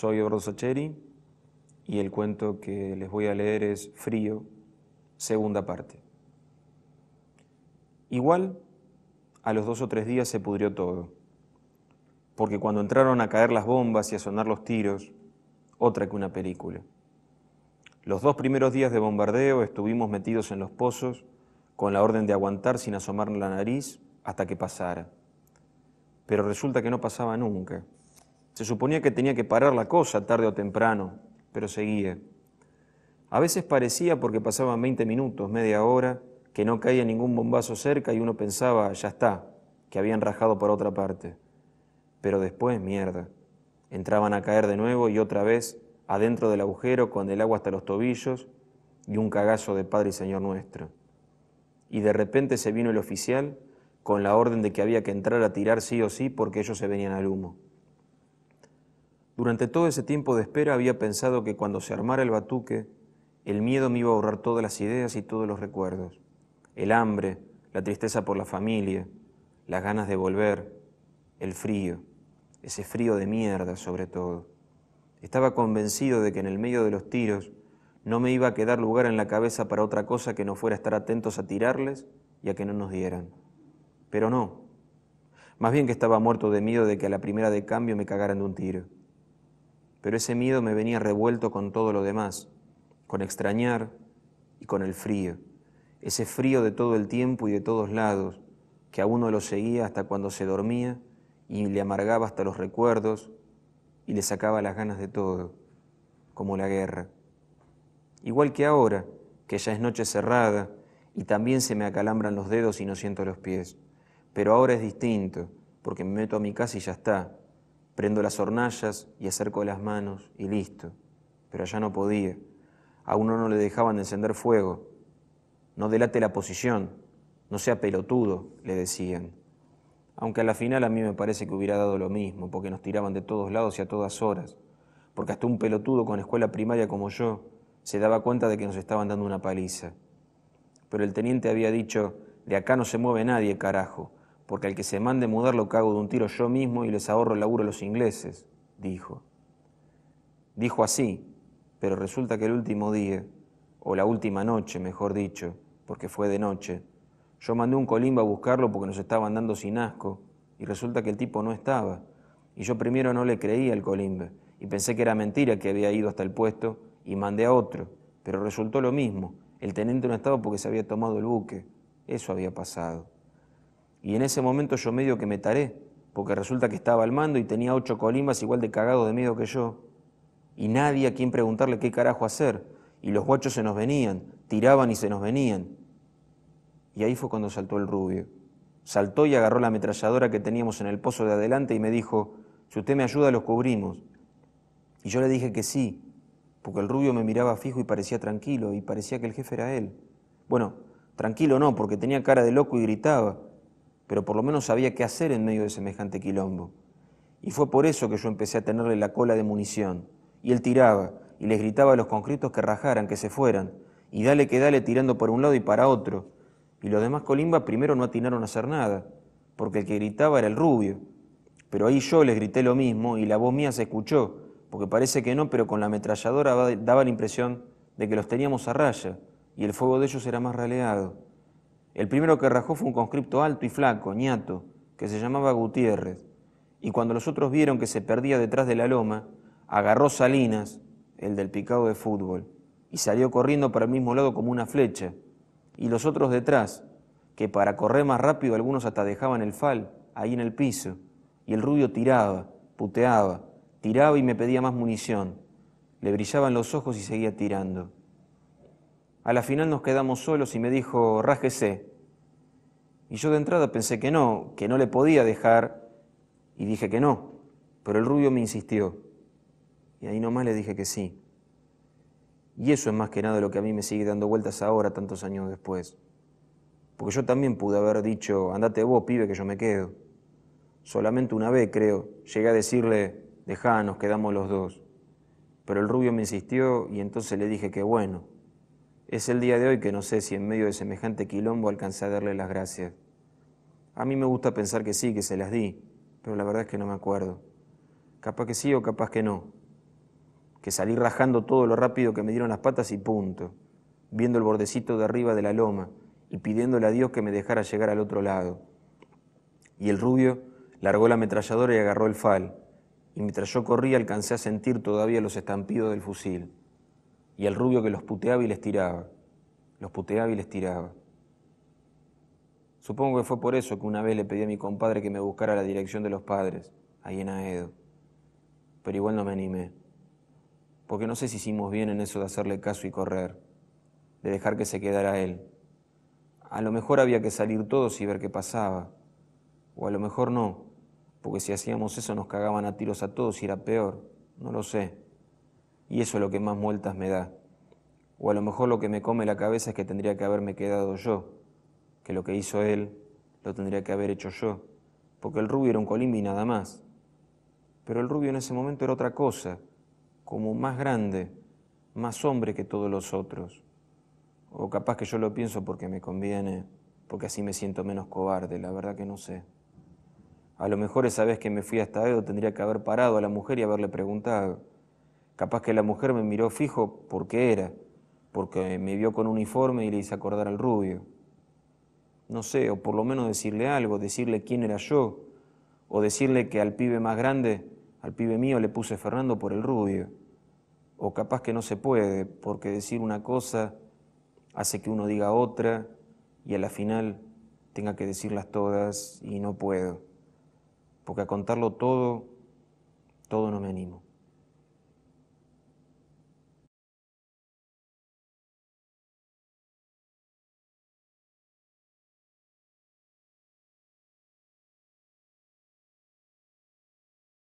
Soy y el cuento que les voy a leer es Frío, segunda parte. Igual, a los dos o tres días se pudrió todo, porque cuando entraron a caer las bombas y a sonar los tiros, otra que una película. Los dos primeros días de bombardeo estuvimos metidos en los pozos, con la orden de aguantar sin asomar la nariz hasta que pasara. Pero resulta que no pasaba nunca. Se suponía que tenía que parar la cosa tarde o temprano, pero seguía. A veces parecía, porque pasaban 20 minutos, media hora, que no caía ningún bombazo cerca y uno pensaba, ya está, que habían rajado por otra parte. Pero después, mierda. Entraban a caer de nuevo y otra vez adentro del agujero con el agua hasta los tobillos y un cagazo de Padre y Señor nuestro. Y de repente se vino el oficial con la orden de que había que entrar a tirar sí o sí porque ellos se venían al humo. Durante todo ese tiempo de espera había pensado que cuando se armara el batuque, el miedo me iba a ahorrar todas las ideas y todos los recuerdos, el hambre, la tristeza por la familia, las ganas de volver, el frío, ese frío de mierda sobre todo. Estaba convencido de que en el medio de los tiros no me iba a quedar lugar en la cabeza para otra cosa que no fuera estar atentos a tirarles y a que no nos dieran. Pero no, más bien que estaba muerto de miedo de que a la primera de cambio me cagaran de un tiro pero ese miedo me venía revuelto con todo lo demás, con extrañar y con el frío, ese frío de todo el tiempo y de todos lados, que a uno lo seguía hasta cuando se dormía y le amargaba hasta los recuerdos y le sacaba las ganas de todo, como la guerra. Igual que ahora, que ya es noche cerrada y también se me acalambran los dedos y no siento los pies, pero ahora es distinto, porque me meto a mi casa y ya está, Prendo las hornallas y acerco las manos y listo. Pero allá no podía. A uno no le dejaban encender fuego. No delate la posición, no sea pelotudo, le decían. Aunque a la final a mí me parece que hubiera dado lo mismo, porque nos tiraban de todos lados y a todas horas. Porque hasta un pelotudo con escuela primaria como yo se daba cuenta de que nos estaban dando una paliza. Pero el teniente había dicho, de acá no se mueve nadie, carajo porque al que se mande mudar lo cago de un tiro yo mismo y les ahorro el laburo a los ingleses, dijo. Dijo así, pero resulta que el último día, o la última noche, mejor dicho, porque fue de noche, yo mandé un colimba a buscarlo porque nos estaban dando sin asco, y resulta que el tipo no estaba, y yo primero no le creía al colimba, y pensé que era mentira que había ido hasta el puesto, y mandé a otro, pero resultó lo mismo, el teniente no estaba porque se había tomado el buque, eso había pasado. Y en ese momento yo medio que me taré, porque resulta que estaba al mando y tenía ocho colimbas igual de cagados de miedo que yo. Y nadie a quien preguntarle qué carajo hacer. Y los guachos se nos venían, tiraban y se nos venían. Y ahí fue cuando saltó el rubio. Saltó y agarró la ametralladora que teníamos en el pozo de adelante y me dijo, si usted me ayuda los cubrimos. Y yo le dije que sí, porque el rubio me miraba fijo y parecía tranquilo, y parecía que el jefe era él. Bueno, tranquilo no, porque tenía cara de loco y gritaba, pero por lo menos sabía qué hacer en medio de semejante quilombo. Y fue por eso que yo empecé a tenerle la cola de munición. Y él tiraba, y les gritaba a los concretos que rajaran, que se fueran, y dale que dale tirando por un lado y para otro. Y los demás colimbas primero no atinaron a hacer nada, porque el que gritaba era el rubio. Pero ahí yo les grité lo mismo y la voz mía se escuchó, porque parece que no, pero con la ametralladora daba la impresión de que los teníamos a raya, y el fuego de ellos era más raleado. El primero que rajó fue un conscripto alto y flaco, ñato, que se llamaba Gutiérrez, y cuando los otros vieron que se perdía detrás de la loma, agarró Salinas, el del picado de fútbol, y salió corriendo para el mismo lado como una flecha, y los otros detrás, que para correr más rápido algunos hasta dejaban el fal, ahí en el piso, y el rubio tiraba, puteaba, tiraba y me pedía más munición. Le brillaban los ojos y seguía tirando. A la final nos quedamos solos y me dijo, rájese. Y yo de entrada pensé que no, que no le podía dejar, y dije que no, pero el rubio me insistió. Y ahí nomás le dije que sí. Y eso es más que nada lo que a mí me sigue dando vueltas ahora, tantos años después. Porque yo también pude haber dicho, andate vos, pibe, que yo me quedo. Solamente una vez, creo, llegué a decirle, dejá, nos quedamos los dos. Pero el rubio me insistió y entonces le dije que bueno, es el día de hoy que no sé si en medio de semejante quilombo alcancé a darle las gracias. A mí me gusta pensar que sí, que se las di, pero la verdad es que no me acuerdo. Capaz que sí o capaz que no. Que salí rajando todo lo rápido que me dieron las patas y punto, viendo el bordecito de arriba de la loma y pidiéndole a Dios que me dejara llegar al otro lado. Y el rubio largó la ametralladora y agarró el fal, y mientras yo corría alcancé a sentir todavía los estampidos del fusil y el rubio que los puteaba y les tiraba. Los puteaba y les tiraba. Supongo que fue por eso que una vez le pedí a mi compadre que me buscara la dirección de los padres, ahí en Aedo. Pero igual no me animé, porque no sé si hicimos bien en eso de hacerle caso y correr, de dejar que se quedara él. A lo mejor había que salir todos y ver qué pasaba, o a lo mejor no, porque si hacíamos eso nos cagaban a tiros a todos y era peor, no lo sé y eso es lo que más mueltas me da. O a lo mejor lo que me come la cabeza es que tendría que haberme quedado yo, que lo que hizo él lo tendría que haber hecho yo, porque el rubio era un colimbi nada más. Pero el rubio en ese momento era otra cosa, como más grande, más hombre que todos los otros. O capaz que yo lo pienso porque me conviene, porque así me siento menos cobarde, la verdad que no sé. A lo mejor esa vez que me fui hasta Edo tendría que haber parado a la mujer y haberle preguntado, Capaz que la mujer me miró fijo porque era, porque me vio con uniforme y le hice acordar al rubio. No sé, o por lo menos decirle algo, decirle quién era yo, o decirle que al pibe más grande, al pibe mío le puse Fernando por el rubio. O capaz que no se puede, porque decir una cosa hace que uno diga otra y a la final tenga que decirlas todas y no puedo. Porque a contarlo todo